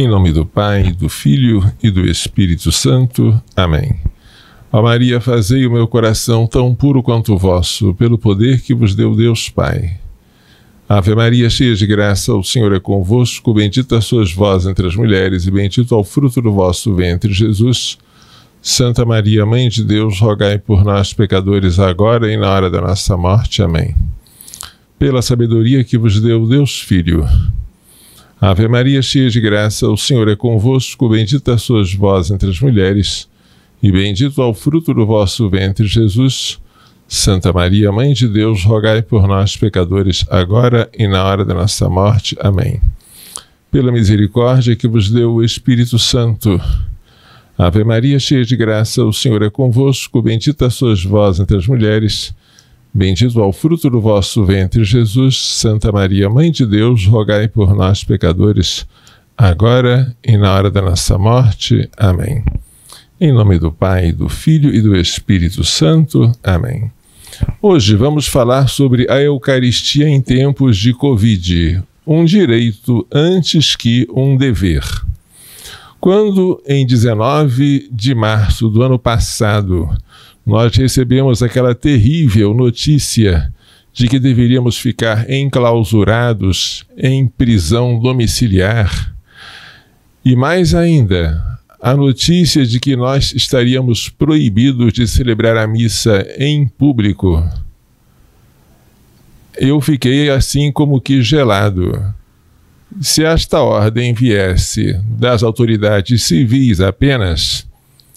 Em nome do Pai, do Filho e do Espírito Santo. Amém. Ó Maria, fazei o meu coração tão puro quanto o vosso, pelo poder que vos deu Deus Pai. Ave Maria, cheia de graça, o Senhor é convosco, bendita sois vós entre as mulheres e bendito é o fruto do vosso ventre, Jesus. Santa Maria, Mãe de Deus, rogai por nós, pecadores, agora e na hora da nossa morte. Amém. Pela sabedoria que vos deu Deus Filho, Ave Maria, cheia de graça, o Senhor é convosco, bendita sois vós entre as mulheres, e bendito é o fruto do vosso ventre, Jesus. Santa Maria, Mãe de Deus, rogai por nós, pecadores, agora e na hora da nossa morte. Amém. Pela misericórdia que vos deu o Espírito Santo. Ave Maria, cheia de graça, o Senhor é convosco, bendita sois vós entre as mulheres, Bendito é o fruto do vosso ventre, Jesus. Santa Maria, Mãe de Deus, rogai por nós, pecadores, agora e na hora da nossa morte. Amém. Em nome do Pai, do Filho e do Espírito Santo. Amém. Hoje vamos falar sobre a Eucaristia em tempos de Covid, um direito antes que um dever. Quando, em 19 de março do ano passado, nós recebemos aquela terrível notícia de que deveríamos ficar enclausurados em prisão domiciliar. E mais ainda, a notícia de que nós estaríamos proibidos de celebrar a missa em público. Eu fiquei assim como que gelado. Se esta ordem viesse das autoridades civis apenas,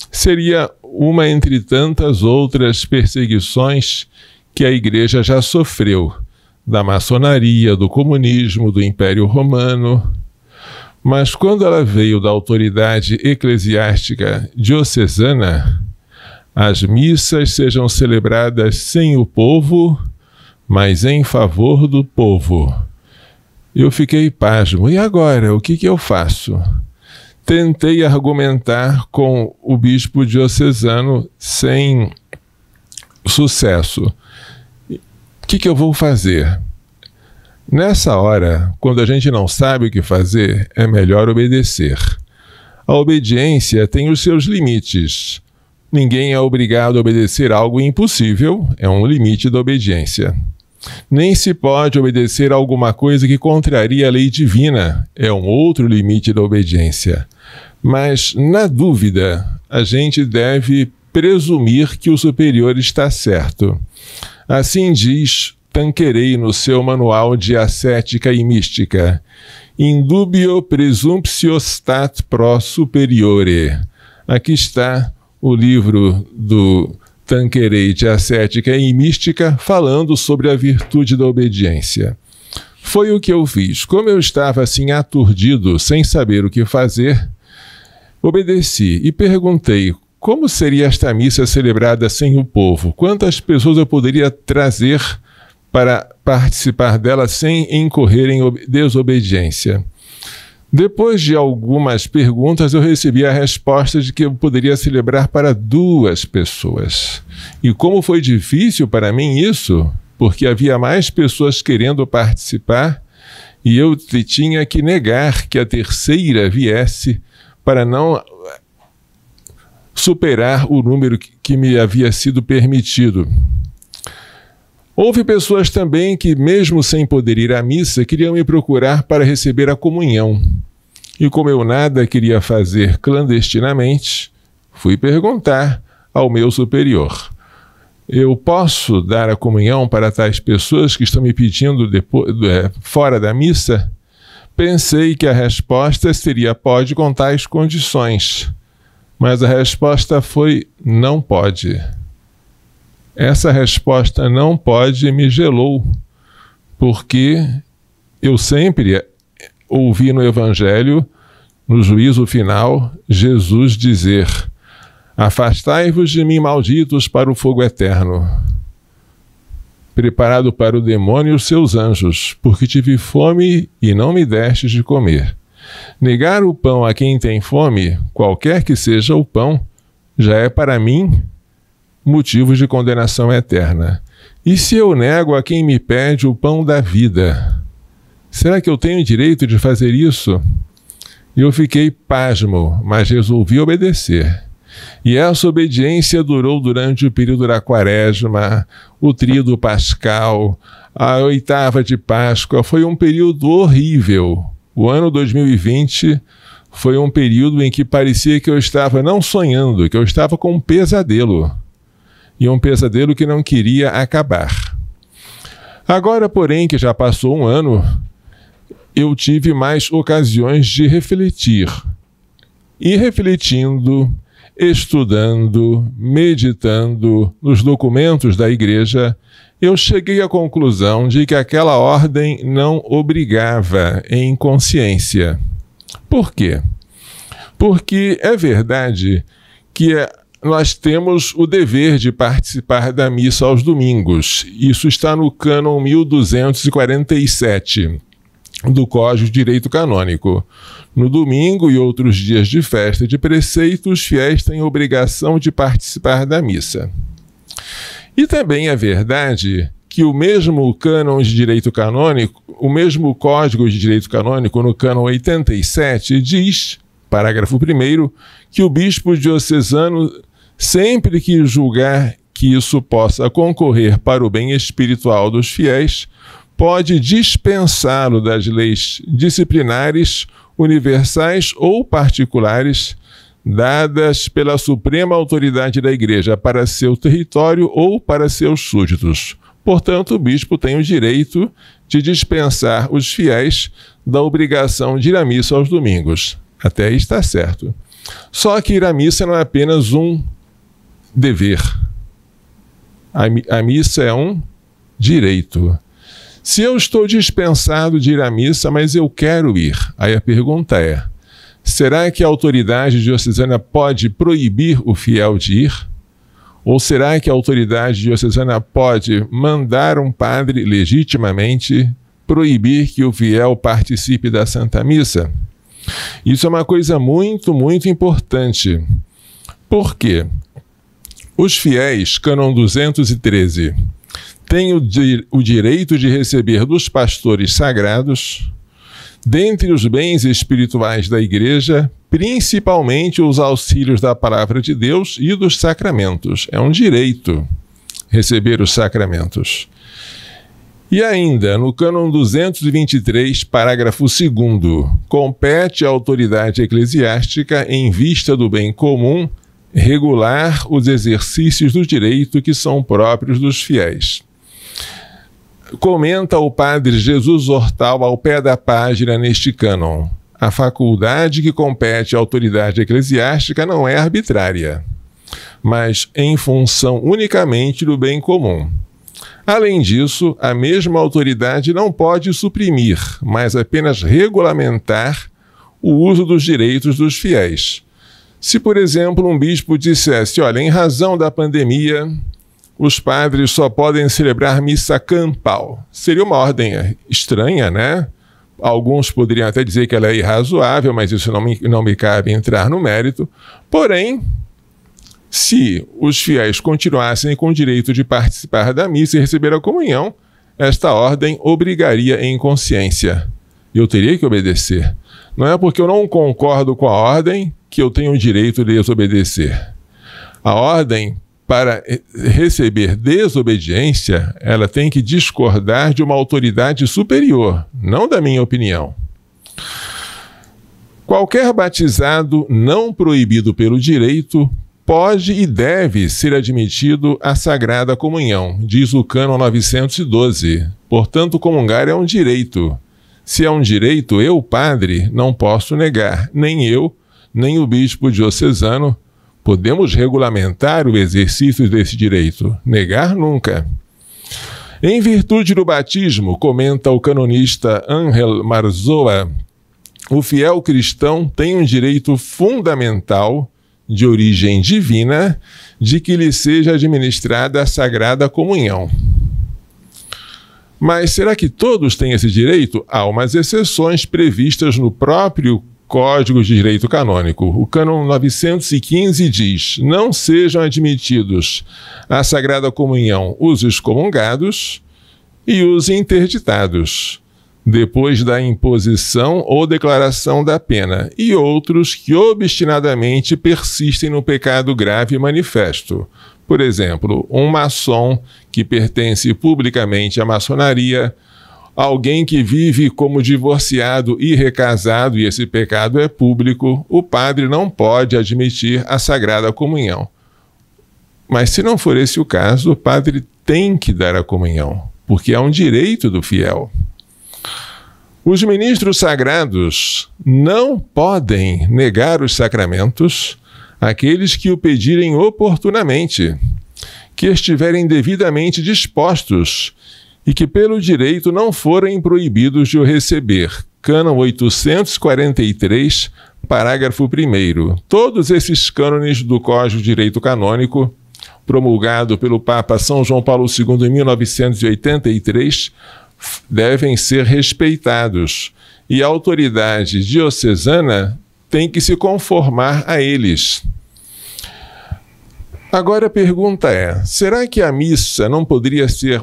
seria uma entre tantas outras perseguições que a Igreja já sofreu da maçonaria, do comunismo, do Império Romano. Mas quando ela veio da autoridade eclesiástica diocesana, as missas sejam celebradas sem o povo, mas em favor do povo. Eu fiquei pasmo. E agora? O que, que eu faço? tentei argumentar com o bispo diocesano sem sucesso. O que, que eu vou fazer? Nessa hora, quando a gente não sabe o que fazer, é melhor obedecer. A obediência tem os seus limites. Ninguém é obrigado a obedecer algo impossível, é um limite da obediência. Nem se pode obedecer a alguma coisa que contraria a lei divina, é um outro limite da obediência. Mas, na dúvida, a gente deve presumir que o superior está certo. Assim diz Tanquerei no seu manual de ascética e mística. Indubio presumptio stat pro superiore. Aqui está o livro do Tanquerete, de Ascética e mística, falando sobre a virtude da obediência. Foi o que eu fiz. Como eu estava assim aturdido, sem saber o que fazer, obedeci e perguntei como seria esta missa celebrada sem o povo? Quantas pessoas eu poderia trazer para participar dela sem incorrer em desobediência? Depois de algumas perguntas, eu recebi a resposta de que eu poderia celebrar para duas pessoas. E como foi difícil para mim isso, porque havia mais pessoas querendo participar e eu tinha que negar que a terceira viesse para não superar o número que me havia sido permitido. Houve pessoas também que, mesmo sem poder ir à missa, queriam me procurar para receber a comunhão. E como eu nada queria fazer clandestinamente, fui perguntar ao meu superior. Eu posso dar a comunhão para tais pessoas que estão me pedindo depois, é, eh, fora da missa? Pensei que a resposta seria pode com tais condições, mas a resposta foi não pode. Essa resposta não pode me gelou, porque eu sempre ouvi no Evangelho, no juízo final, Jesus dizer: Afastai-vos de mim, malditos, para o fogo eterno, preparado para o demônio e os seus anjos, porque tive fome e não me destes de comer. Negar o pão a quem tem fome, qualquer que seja o pão, já é para mim motivos de condenação eterna. E se eu nego a quem me pede o pão da vida? Será que eu tenho direito de fazer isso? Eu fiquei pasmo, mas resolvi obedecer. E essa obediência durou durante o período da quaresma, o tríduo pascal, a oitava de Páscoa. Foi um período horrível. O ano 2020 foi um período em que parecia que eu estava não sonhando, que eu estava com um pesadelo e um pesadelo que não queria acabar. Agora, porém, que já passou um ano, eu tive mais ocasiões de refletir. E refletindo, estudando, meditando nos documentos da igreja, eu cheguei à conclusão de que aquela ordem não obrigava em consciência. Por quê? Porque é verdade que é nós temos o dever de participar da missa aos domingos. Isso está no cânon 1247 do Código de Direito Canônico. No domingo e outros dias de festa de preceito, os fiéis têm obrigação de participar da missa. E também é verdade que o mesmo cânon de direito canônico, o mesmo Código de Direito Canônico, no cânon 87, diz, parágrafo 1, que o bispo diocesano Sempre que julgar que isso possa concorrer para o bem espiritual dos fiéis, pode dispensá-lo das leis disciplinares, universais ou particulares, dadas pela suprema autoridade da Igreja para seu território ou para seus súditos. Portanto, o bispo tem o direito de dispensar os fiéis da obrigação de ir à missa aos domingos. Até aí está certo. Só que ir à missa não é apenas um dever. A missa é um direito. Se eu estou dispensado de ir à missa, mas eu quero ir, aí a pergunta é: será que a autoridade diocesana pode proibir o fiel de ir? Ou será que a autoridade diocesana pode mandar um padre legitimamente proibir que o fiel participe da Santa Missa? Isso é uma coisa muito, muito importante. Por quê? Os fiéis, cânon 213, têm o, di o direito de receber dos pastores sagrados, dentre os bens espirituais da Igreja, principalmente os auxílios da Palavra de Deus e dos sacramentos. É um direito receber os sacramentos. E ainda, no cânon 223, parágrafo 2 compete à autoridade eclesiástica, em vista do bem comum, regular os exercícios do direito que são próprios dos fiéis. Comenta o padre Jesus Hortal ao pé da página neste cânon. A faculdade que compete à autoridade eclesiástica não é arbitrária, mas em função unicamente do bem comum. Além disso, a mesma autoridade não pode suprimir, mas apenas regulamentar o uso dos direitos dos fiéis se, por exemplo, um bispo dissesse: olha, em razão da pandemia, os padres só podem celebrar missa campal, seria uma ordem é, estranha, né? Alguns poderiam até dizer que ela é irrazoável, mas isso não me, não me cabe entrar no mérito. Porém, se os fiéis continuassem com o direito de participar da missa e receber a comunhão, esta ordem obrigaria em consciência. Eu teria que obedecer. Não é porque eu não concordo com a ordem que eu tenho o direito de desobedecer. A ordem para receber desobediência, ela tem que discordar de uma autoridade superior, não da minha opinião. Qualquer batizado não proibido pelo direito pode e deve ser admitido à Sagrada Comunhão, diz o cano 912. Portanto, comungar é um direito. Se é um direito, eu, padre, não posso negar, nem eu, nem o bispo diocesano, podemos regulamentar o exercício desse direito, negar nunca. Em virtude do batismo, comenta o canonista Angel Marzoa, o fiel cristão tem um direito fundamental, de origem divina, de que lhe seja administrada a sagrada comunhão. Mas será que todos têm esse direito? Há umas exceções previstas no próprio Códigos de Direito Canônico. O cânon 915 diz: não sejam admitidos à Sagrada Comunhão os excomungados e os interditados, depois da imposição ou declaração da pena, e outros que obstinadamente persistem no pecado grave e manifesto. Por exemplo, um maçom que pertence publicamente à maçonaria Alguém que vive como divorciado e recasado, e esse pecado é público, o padre não pode admitir a sagrada comunhão. Mas se não for esse o caso, o padre tem que dar a comunhão, porque é um direito do fiel. Os ministros sagrados não podem negar os sacramentos àqueles que o pedirem oportunamente, que estiverem devidamente dispostos e que, pelo direito, não forem proibidos de o receber. Cânon 843, parágrafo 1. Todos esses cânones do Código de Direito Canônico, promulgado pelo Papa São João Paulo II em 1983, devem ser respeitados e a autoridade diocesana tem que se conformar a eles. Agora a pergunta é: será que a missa não poderia ser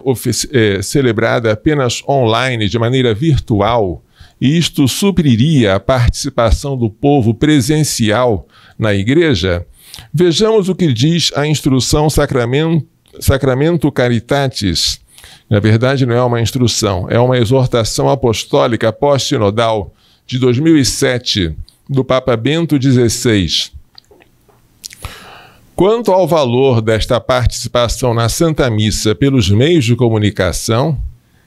eh, celebrada apenas online, de maneira virtual? E isto supriria a participação do povo presencial na igreja? Vejamos o que diz a instrução Sacramento, Sacramento Caritatis. Na verdade, não é uma instrução, é uma exortação apostólica pós-sinodal de 2007 do Papa Bento XVI. Quanto ao valor desta participação na Santa Missa pelos meios de comunicação,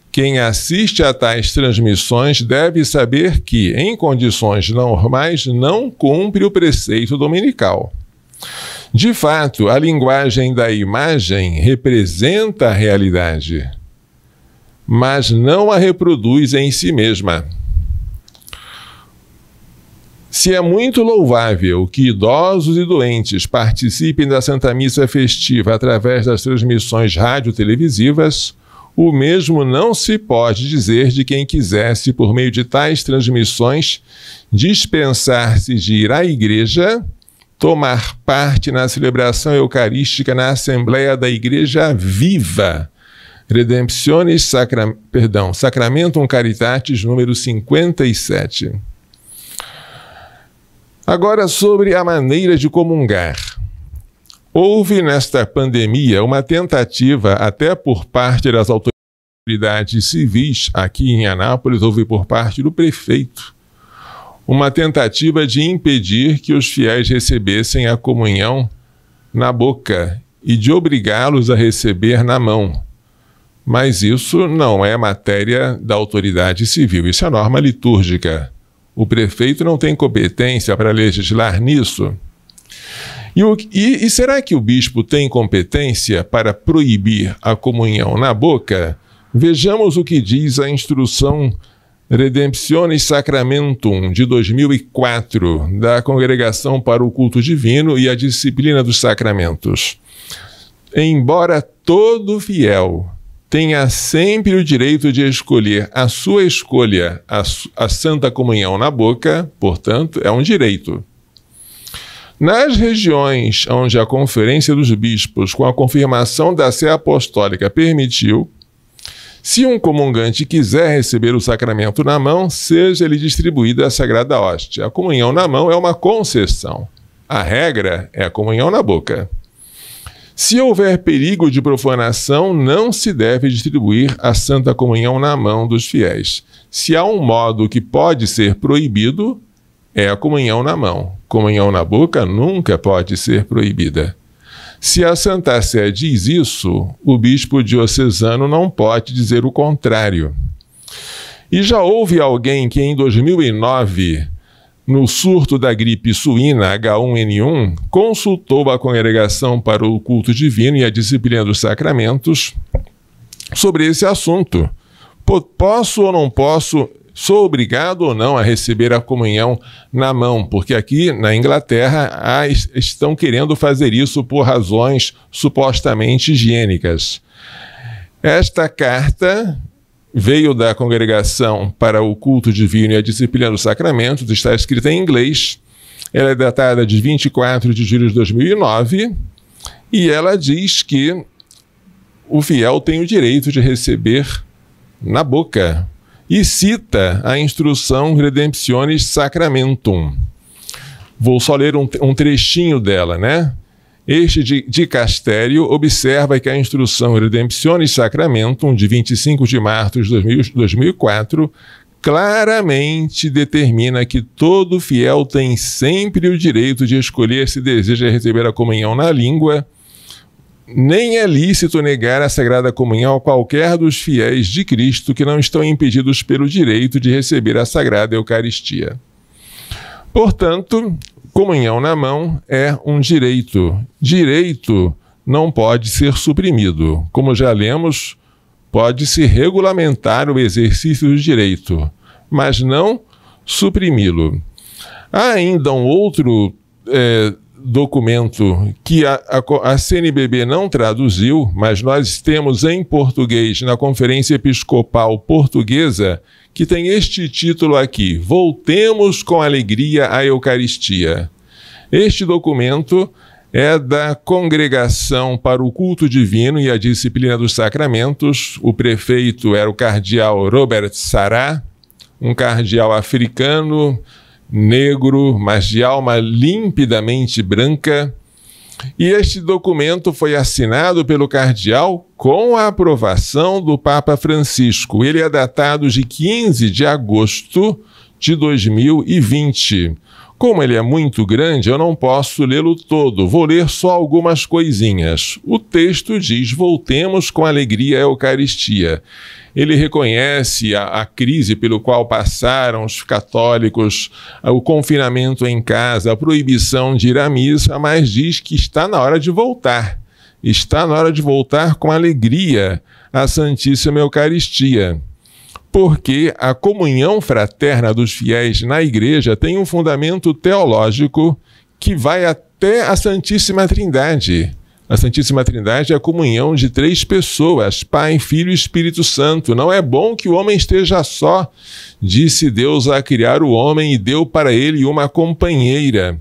quem assiste a tais transmissões deve saber que, em condições normais, não cumpre o preceito dominical. De fato, a linguagem da imagem representa a realidade, mas não a reproduz em si mesma. Se é muito louvável que idosos e doentes participem da Santa Missa festiva através das transmissões rádio-televisivas, o mesmo não se pode dizer de quem quisesse, por meio de tais transmissões, dispensar-se de ir à igreja, tomar parte na celebração eucarística na Assembleia da Igreja Viva. Redemptionis Sacra... Perdão, Sacramentum Caritatis, número 57. Agora sobre a maneira de comungar. Houve nesta pandemia uma tentativa, até por parte das autoridades civis aqui em Anápolis, houve por parte do prefeito, uma tentativa de impedir que os fiéis recebessem a comunhão na boca e de obrigá-los a receber na mão. Mas isso não é matéria da autoridade civil, isso é norma litúrgica. O prefeito não tem competência para legislar nisso. E, o, e, e será que o bispo tem competência para proibir a comunhão na boca? Vejamos o que diz a instrução Redemptione Sacramentum de 2004 da Congregação para o Culto Divino e a Disciplina dos Sacramentos. Embora todo fiel tenha sempre o direito de escolher a sua escolha, a, a Santa Comunhão na boca, portanto, é um direito. Nas regiões onde a Conferência dos Bispos, com a confirmação da Sé Apostólica, permitiu, se um comungante quiser receber o sacramento na mão, seja-lhe distribuída a Sagrada Hóstia. A comunhão na mão é uma concessão. A regra é a comunhão na boca. Se houver perigo de profanação, não se deve distribuir a Santa Comunhão na mão dos fiéis. Se há um modo que pode ser proibido, é a comunhão na mão. Comunhão na boca nunca pode ser proibida. Se a Santa Sé diz isso, o bispo diocesano não pode dizer o contrário. E já houve alguém que em 2009 no surto da gripe suína H1N1, consultou a congregação para o culto divino e a disciplina dos sacramentos sobre esse assunto. Posso ou não posso, sou obrigado ou não a receber a comunhão na mão? Porque aqui na Inglaterra estão querendo fazer isso por razões supostamente higiênicas. Esta carta veio da congregação para o culto divino e a disciplina dos sacramentos, está escrita em inglês. Ela é datada de 24 de julho de 2009 e ela diz que o fiel tem o direito de receber na boca e cita a instrução Redemptionis Sacramentum. Vou só ler um, um trechinho dela, né? Este de, de Castério observa que a instrução Redemptionis Sacramentum, de 25 de março de 2000, 2004, claramente determina que todo fiel tem sempre o direito de escolher se deseja receber a comunhão na língua. Nem é lícito negar a Sagrada Comunhão a qualquer dos fiéis de Cristo que não estão impedidos pelo direito de receber a Sagrada Eucaristia. Portanto, comunhão na mão é um direito. Direito não pode ser suprimido. Como já lemos, pode-se regulamentar o exercício do direito, mas não suprimi-lo. Há ainda um outro é, documento que a, a, a, CNBB não traduziu, mas nós temos em português na Conferência Episcopal Portuguesa, que tem este título aqui: Voltemos com alegria à Eucaristia. Este documento é da Congregação para o Culto Divino e a Disciplina dos Sacramentos. O prefeito era o cardeal Robert Sará, um cardeal africano negro, mas de alma limpidamente branca. E este documento foi assinado pelo cardeal com a aprovação do Papa Francisco. Ele é datado de 15 de agosto de 2020. Como ele é muito grande, eu não posso lê-lo todo, vou ler só algumas coisinhas. O texto diz: Voltemos com alegria à Eucaristia ele reconhece a, a, crise pelo qual passaram os católicos, o confinamento em casa, a proibição de ir à missa, mas diz que está na hora de voltar. Está na hora de voltar com alegria à Santíssima Eucaristia. Porque a comunhão fraterna dos fiéis na igreja tem um fundamento teológico que vai até a Santíssima Trindade. A Santíssima Trindade é a comunhão de três pessoas, Pai, Filho e Espírito Santo. Não é bom que o homem esteja só, disse Deus a criar o homem e deu para ele uma companheira.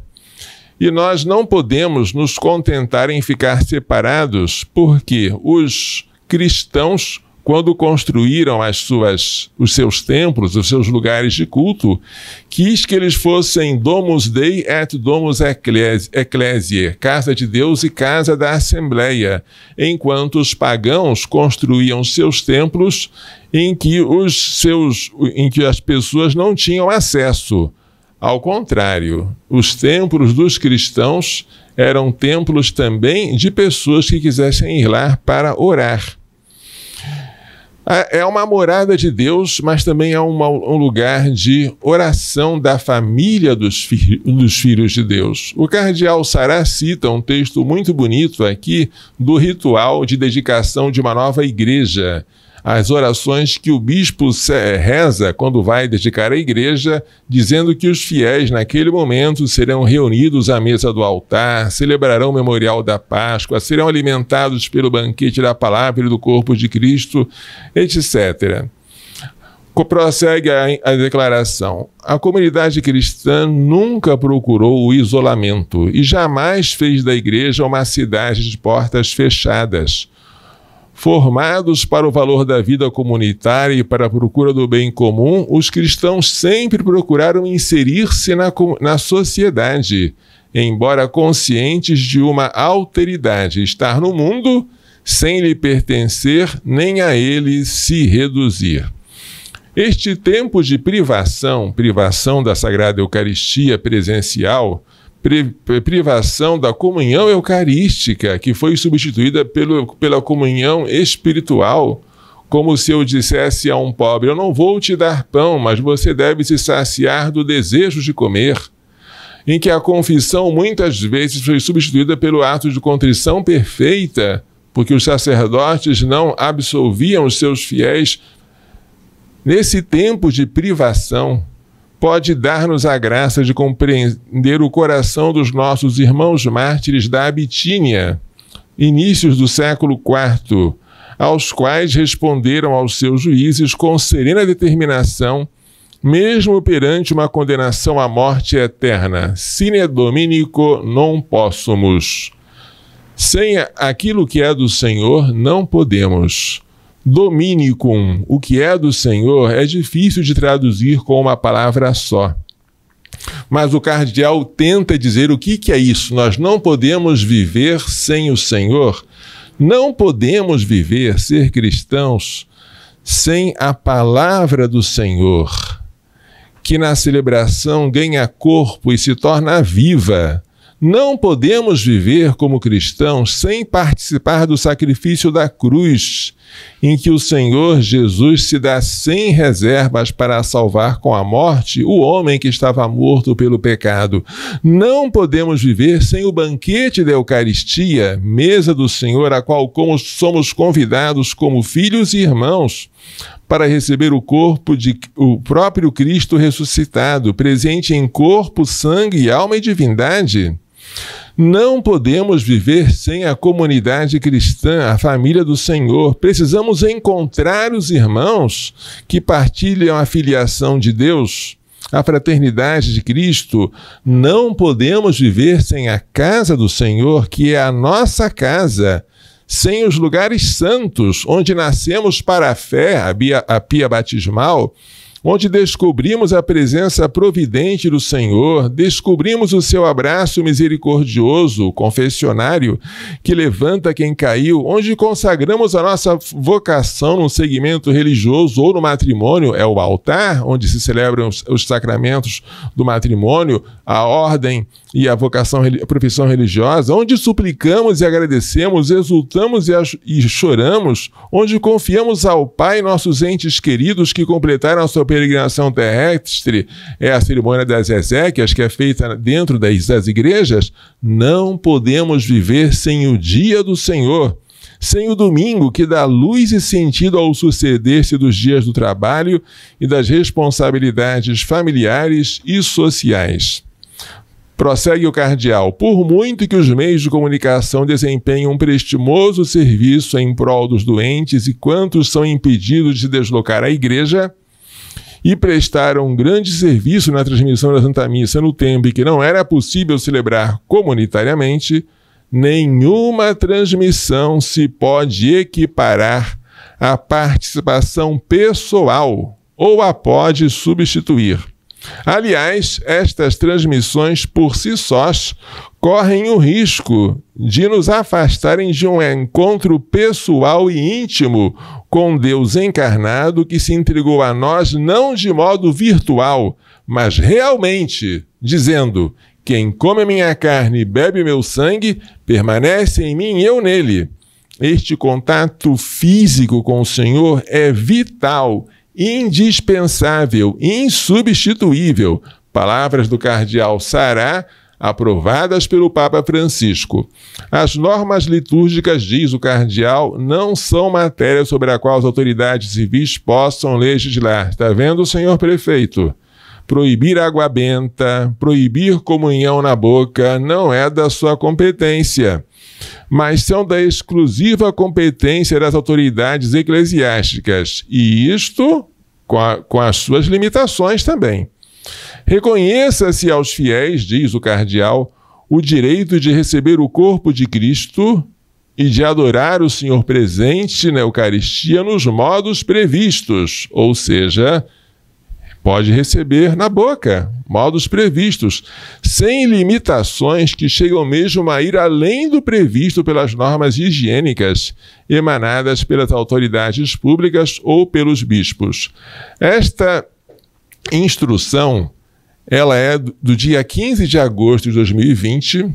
E nós não podemos nos contentar em ficar separados, porque os cristãos quando construíram as suas, os seus templos, os seus lugares de culto, quis que eles fossem domus dei et domus ecclesiae, casa de Deus e casa da Assembleia, enquanto os pagãos construíam seus templos em que os seus, em que as pessoas não tinham acesso. Ao contrário, os templos dos cristãos eram templos também de pessoas que quisessem ir lá para orar. É, é uma morada de Deus, mas também é uma, um lugar de oração da família dos, fi dos, filhos de Deus. O cardeal Sará cita um texto muito bonito aqui do ritual de dedicação de uma nova igreja, as orações que o bispo eh, reza quando vai dedicar a igreja, dizendo que os fiéis naquele momento serão reunidos à mesa do altar, celebrarão o memorial da Páscoa, serão alimentados pelo banquete da palavra e do corpo de Cristo, etc. Prossegue a, a declaração. A comunidade cristã nunca procurou o isolamento e jamais fez da igreja uma cidade de portas fechadas Formados para o valor da vida comunitária e para a procura do bem comum, os cristãos sempre procuraram inserir-se na, na sociedade, embora conscientes de uma alteridade, estar no mundo sem lhe pertencer nem a ele se reduzir. Este tempo de privação, privação da Sagrada Eucaristia presencial, privação da comunhão eucarística, que foi substituída pelo, pela comunhão espiritual. Como se eu dissesse a um pobre: Eu não vou te dar pão, mas você deve se saciar do desejo de comer. Em que a confissão muitas vezes foi substituída pelo ato de contrição perfeita, porque os sacerdotes não absolviam os seus fiéis nesse tempo de privação pode dar-nos a graça de compreender o coração dos nossos irmãos mártires da Abitínia, inícios do século IV, aos quais responderam aos seus juízes com serena determinação, mesmo perante uma condenação à morte eterna. Sine dominico non possumus. Sem aquilo que é do Senhor, não podemos. Dominicum, o que é do Senhor, é difícil de traduzir com uma palavra só. Mas o cardeal tenta dizer o que, que é isso. Nós não podemos viver sem o Senhor. Não podemos viver, ser cristãos, sem a palavra do Senhor, que na celebração ganha corpo e se torna viva. Não podemos viver como cristãos sem participar do sacrifício da cruz, em que o Senhor Jesus se dá sem reservas para salvar com a morte o homem que estava morto pelo pecado. Não podemos viver sem o banquete da Eucaristia, mesa do Senhor, a qual somos convidados como filhos e irmãos para receber o corpo de o próprio Cristo ressuscitado, presente em corpo, sangue, alma e divindade. Não podemos viver sem a comunidade cristã, a família do Senhor. Precisamos encontrar os irmãos que partilham a filiação de Deus, a fraternidade de Cristo. Não podemos viver sem a casa do Senhor, que é a nossa casa sem os lugares santos, onde nascemos para a fé, a pia, a pia batismal, onde descobrimos a presença providente do Senhor, descobrimos o seu abraço misericordioso, confessionário, que levanta quem caiu, onde consagramos a nossa vocação no segmento religioso ou no matrimônio, é o altar onde se celebram os, os sacramentos do matrimônio, a ordem e a vocação, a profissão religiosa, onde suplicamos e agradecemos, exultamos e, e choramos, onde confiamos ao Pai nossos entes queridos que completaram a sua peregrinação terrestre é a cerimônia das Ezequias que é feita dentro das, das igrejas, não podemos viver sem o dia do Senhor sem o domingo que dá luz e sentido ao suceder-se dos dias do trabalho e das responsabilidades familiares e sociais. Prossegue o cardeal. Por muito que os meios de comunicação desempenhem um prestimoso serviço em prol dos doentes e quantos são impedidos de deslocar à igreja, e prestaram um grande serviço na transmissão da Santa Missa no tempo em que não era possível celebrar comunitariamente, nenhuma transmissão se pode equiparar à participação pessoal ou a pode substituir. Aliás, estas transmissões por si sós correm o risco de nos afastarem de um encontro pessoal e íntimo com Deus encarnado que se entregou a nós não de modo virtual, mas realmente, dizendo: Quem come minha carne e bebe meu sangue, permanece em mim e eu nele. Este contato físico com o Senhor é vital indispensável, insubstituível. Palavras do cardeal Sará, aprovadas pelo Papa Francisco. As normas litúrgicas, diz o cardeal, não são matéria sobre a qual as autoridades civis possam legislar. Está vendo, senhor prefeito? Proibir água benta, proibir comunhão na boca, não é da sua competência mas são da exclusiva competência das autoridades eclesiásticas, e isto com, a, com as suas limitações também. Reconheça-se aos fiéis, diz o cardeal, o direito de receber o corpo de Cristo e de adorar o Senhor presente na Eucaristia nos modos previstos, ou seja, pode receber na boca, modos previstos, sem limitações que chegam mesmo a ir além do previsto pelas normas higiênicas emanadas pelas autoridades públicas ou pelos bispos. Esta instrução ela é do dia 15 de agosto de 2020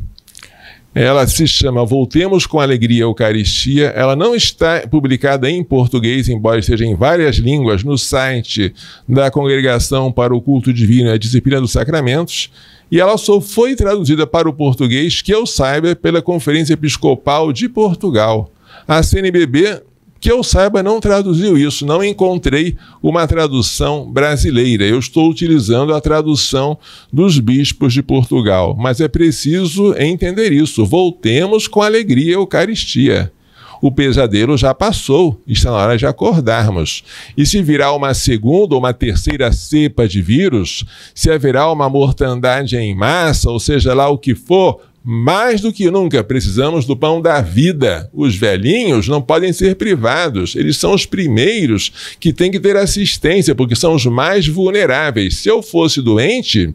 ela se chama Voltemos com Alegria Eucaristia. Ela não está publicada em português, embora esteja em várias línguas, no site da Congregação para o Culto Divino e a Disciplina dos Sacramentos. E ela só foi traduzida para o português, que eu saiba, pela Conferência Episcopal de Portugal. A CNBB que eu saiba, não traduziu isso. Não encontrei uma tradução brasileira. Eu estou utilizando a tradução dos bispos de Portugal. Mas é preciso entender isso. Voltemos com alegria à Eucaristia. O pesadelo já passou, está na hora de acordarmos. E se virá uma segunda ou uma terceira cepa de vírus, se haverá uma mortandade em massa, ou seja lá o que for, mais do que nunca precisamos do pão da vida. Os velhinhos não podem ser privados. Eles são os primeiros que têm que ter assistência, porque são os mais vulneráveis. Se eu fosse doente,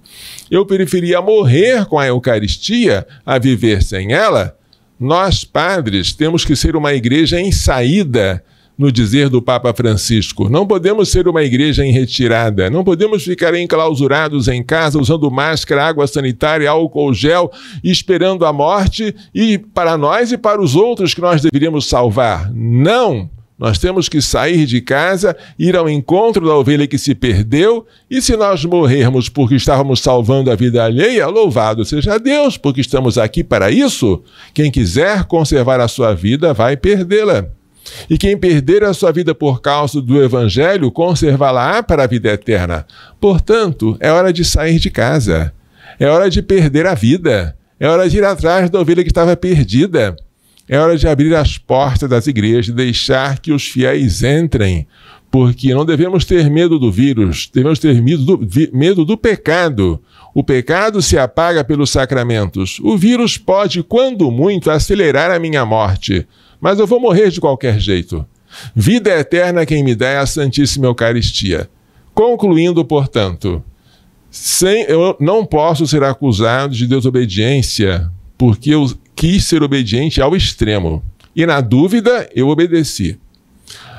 eu preferia morrer com a Eucaristia a viver sem ela. Nós, padres, temos que ser uma igreja em saída no dizer do Papa Francisco. Não podemos ser uma igreja em retirada, não podemos ficar enclausurados em casa usando máscara, água sanitária, álcool gel, esperando a morte e para nós e para os outros que nós deveríamos salvar. Não! Nós temos que sair de casa, ir ao encontro da ovelha que se perdeu, e se nós morrermos porque estávamos salvando a vida alheia, louvado seja Deus, porque estamos aqui para isso. Quem quiser conservar a sua vida vai perdê-la. E quem perder a sua vida por causa do Evangelho, conservá-la para a vida eterna. Portanto, é hora de sair de casa. É hora de perder a vida. É hora de ir atrás da ovelha que estava perdida. É hora de abrir as portas das igrejas e deixar que os fiéis entrem, porque não devemos ter medo do vírus, devemos ter medo do, medo do pecado. O pecado se apaga pelos sacramentos. O vírus pode, quando muito, acelerar a minha morte, mas eu vou morrer de qualquer jeito. Vida eterna quem me dá é a Santíssima Eucaristia. Concluindo, portanto, sem, eu não posso ser acusado de desobediência, porque eu quis ser obediente ao extremo. E na dúvida, eu obedeci.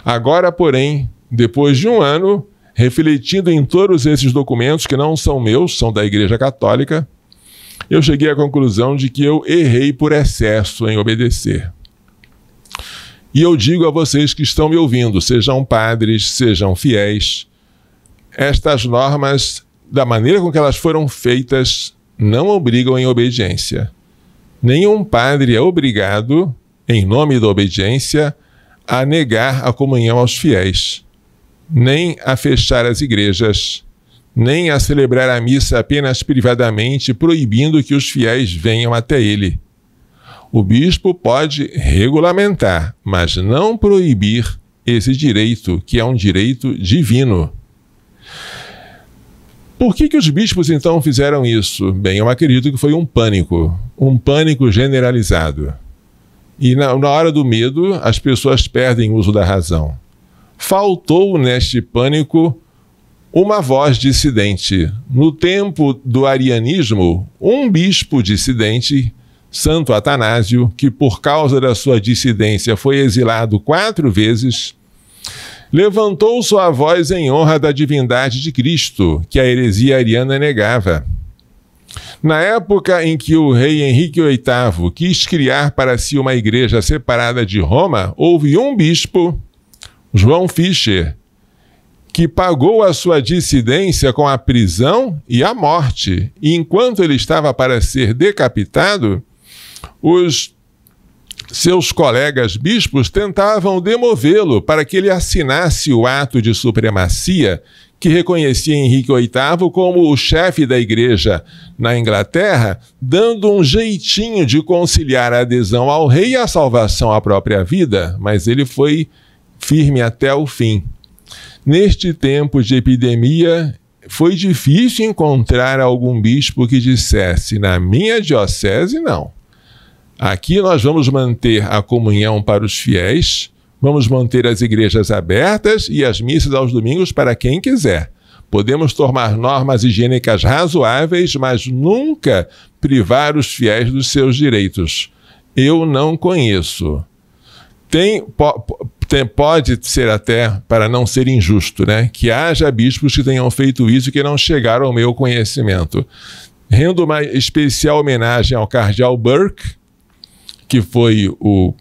Agora, porém, depois de um ano, refletindo em todos esses documentos que não são meus, são da Igreja Católica, eu cheguei à conclusão de que eu errei por excesso em obedecer. E eu digo a vocês que estão me ouvindo, sejam padres, sejam fiéis, estas normas, da maneira com que elas foram feitas, não obrigam em obediência. Nenhum padre é obrigado, em nome da obediência, a negar a comunhão aos fiéis nem a fechar as igrejas, nem a celebrar a missa apenas privadamente, proibindo que os fiéis venham até ele. O bispo pode regulamentar, mas não proibir esse direito, que é um direito divino. Por que, que os bispos então fizeram isso? Bem, eu acredito que foi um pânico, um pânico generalizado. E na, na hora do medo, as pessoas perdem o uso da razão faltou neste pânico uma voz dissidente. No tempo do arianismo, um bispo dissidente, Santo Atanásio, que por causa da sua dissidência foi exilado quatro vezes, levantou sua voz em honra da divindade de Cristo, que a heresia ariana negava. Na época em que o rei Henrique VIII quis criar para si uma igreja separada de Roma, houve um bispo João Fischer, que pagou a sua dissidência com a prisão e a morte. E enquanto ele estava para ser decapitado, os seus colegas bispos tentavam demovê-lo para que ele assinasse o ato de supremacia que reconhecia Henrique VIII como o chefe da igreja na Inglaterra, dando um jeitinho de conciliar a adesão ao rei e a salvação à própria vida, mas ele foi firme até o fim. Neste tempo de epidemia, foi difícil encontrar algum bispo que dissesse: na minha diocese, não. Aqui nós vamos manter a comunhão para os fiéis, vamos manter as igrejas abertas e as missas aos domingos para quem quiser. Podemos tomar normas higiênicas razoáveis, mas nunca privar os fiéis dos seus direitos. Eu não conheço. Tem, po, tem, pode ser até, para não ser injusto, né, que haja bispos que tenham feito isso e que não chegaram ao meu conhecimento. Rendo uma especial homenagem ao cardeal Burke, que foi o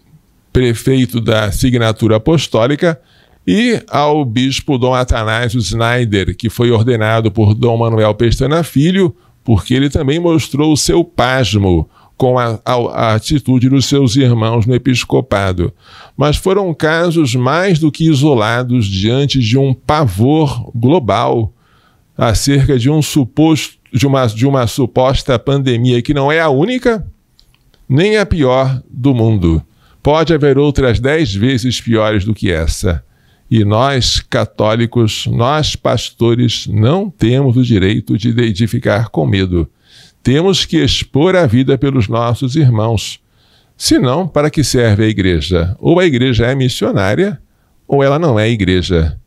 prefeito da signatura apostólica, e ao bispo Dom Atanásio Snyder, que foi ordenado por Dom Manuel Pestana Filho, porque ele também mostrou o seu pasmo com a, a, a, atitude dos seus irmãos no episcopado. Mas foram casos mais do que isolados diante de um pavor global acerca de um suposto de uma, de uma suposta pandemia que não é a única nem a pior do mundo. Pode haver outras dez vezes piores do que essa. E nós, católicos, nós, pastores, não temos o direito de, de ficar com medo temos que expor a vida pelos nossos irmãos. Senão, para que serve a igreja? Ou a igreja é missionária, ou ela não é igreja.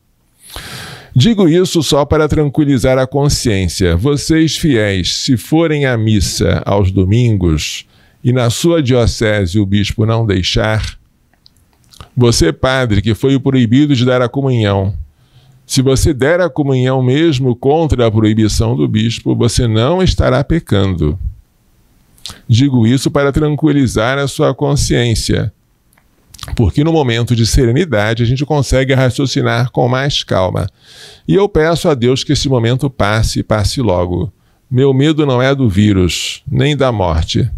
Digo isso só para tranquilizar a consciência. Vocês fiéis, se forem à missa aos domingos e na sua diocese o bispo não deixar, você, padre, que foi proibido de dar a comunhão, se você der a comunhão mesmo contra a proibição do bispo, você não estará pecando. Digo isso para tranquilizar a sua consciência, porque no momento de serenidade a gente consegue raciocinar com mais calma. E eu peço a Deus que esse momento passe, passe logo. Meu medo não é do vírus, nem da morte.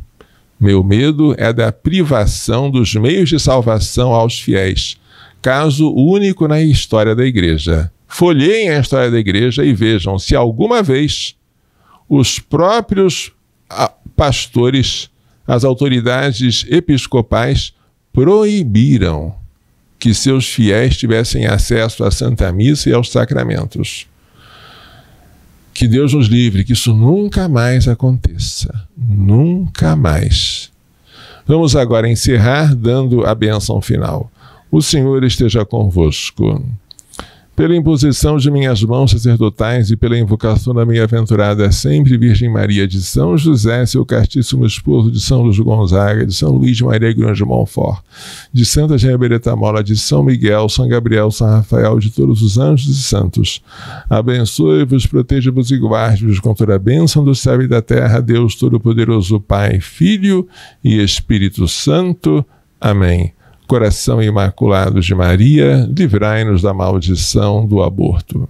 Meu medo é da privação dos meios de salvação aos fiéis, caso único na história da Igreja folheiem a história da igreja e vejam se alguma vez os próprios ah, pastores, as autoridades episcopais, proibiram que seus fiéis tivessem acesso à Santa Missa e aos sacramentos. Que Deus nos livre, que isso nunca mais aconteça. Nunca mais. Vamos agora encerrar dando a benção final. O Senhor esteja convosco pela imposição de minhas mãos sacerdotais e pela invocação da minha aventurada sempre Virgem Maria de São José, seu castíssimo esposo de São Luís Gonzaga, de São Luís de Maria Grande de Montfort, de Santa Gerbereta Mola, de São Miguel, São Gabriel, São Rafael, de todos os anjos e santos. Abençoe-vos, proteja-vos e guarde-vos contra a bênção do céu e da terra, Deus Todo-Poderoso, Pai, Filho e Espírito Santo. Amém. Coração Imaculado de Maria, livrai-nos da maldição do aborto.